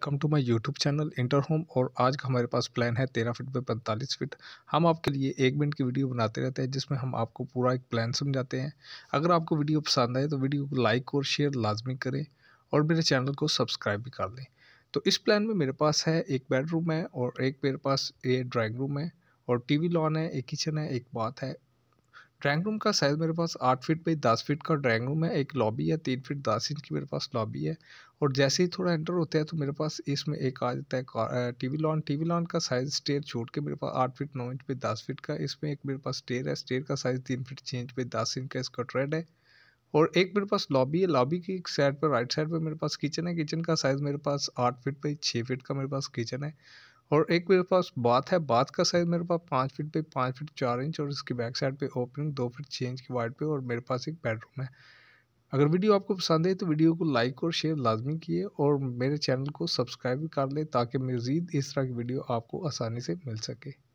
welcome to my YouTube channel Inter Home और आज का हमारे पास प्लान है तेरह फिट पे पैंतालीस फिट हम आपके लिए एक मिनट की वीडियो बनाते रहते हैं जिसमें हम आपको पूरा एक प्लान समझाते हैं अगर आपको वीडियो पसंद आए तो वीडियो को लाइक और शेयर लाजमी करें और मेरे चैनल को सब्सक्राइब भी कर लें तो इस प्लान में मेरे पास है एक बेडरूम है और एक मेरे पास ये ड्राइंग रूम है और टी लॉन है एक किचन है एक बाथ है ड्राइंग रूम का साइज़ मेरे पास आठ फीट बाई दस फीट का ड्राइंग रूम है एक लॉबी है तीन फीट दस इंच की मेरे पास लॉबी है और जैसे ही थोड़ा एंटर होता है तो मेरे पास इसमें एक आ जाता है T V lounge V lounge का साइज़ स्टेयर छोड़ के मेरे पास आठ फीट नौ इंच पे दस फीट का इसमें एक मेरे पास स्टेयर है स्टेयर का साइज़ तीन फीट छः इंच पे दस इंच का इसका ट्रेड है और एक मेरे पास लॉबी है लॉबी की एक साइड पर राइट साइड पर मेरे पास किचन है किचन का साइज़ मेरे पास आठ फिट बाई छः फिट का मेरे पास किचन है और एक मेरे पास बात है बात का साइज़ मेरे पास पाँच फीट पे पाँच फीट चार इंच और इसकी बैक साइड पे ओपनिंग दो फीट छः इंच की वाइड पे और मेरे पास एक बेडरूम है अगर वीडियो आपको पसंद है तो वीडियो को लाइक और शेयर लाजमी किए और मेरे चैनल को सब्सक्राइब भी कर लें ताकि मज़ीद इस तरह की वीडियो आपको आसानी से मिल सके